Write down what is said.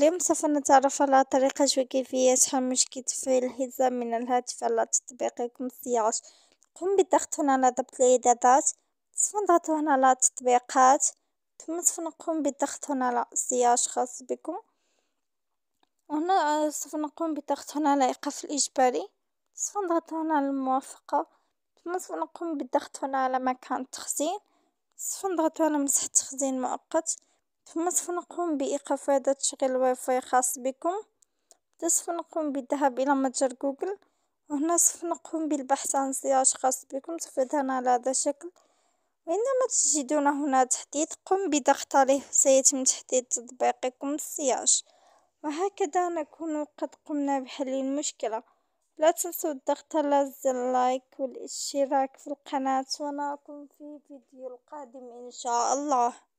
اليوم سوف نتعرف على طريقة كيفية شحن مشكل تفعيل الحزام من الهاتف على تطبيق كومسياج قم بالضغط هنا على ضبط الإعدادات سوف نضغط هنا على التطبيقات ثم سوف نقوم بالضغط هنا على سياج خاص بكم وهنا سوف آه، نقوم بالضغط هنا على إيقاف الإجباري سوف نضغط هنا على الموافقة ثم سوف نقوم بالضغط هنا على مكان التخزين سوف نضغط على مسح تخزين مؤقت ثم نقوم بإيقاف هذا تشغيل الواي فاي خاص بكم نقوم بالذهاب إلى متجر جوجل وهنا نقوم بالبحث عن سياج خاص بكم تفيدنا على هذا الشكل وعندما تجدون هنا تحديد قم بضغط عليه سيتم تحديد تطبيقكم السياج وهكذا نكون قد قمنا بحل المشكلة لا تنسوا الضغط على زر اللايك والاشتراك في القناة ونراكم في فيديو القادم إن شاء الله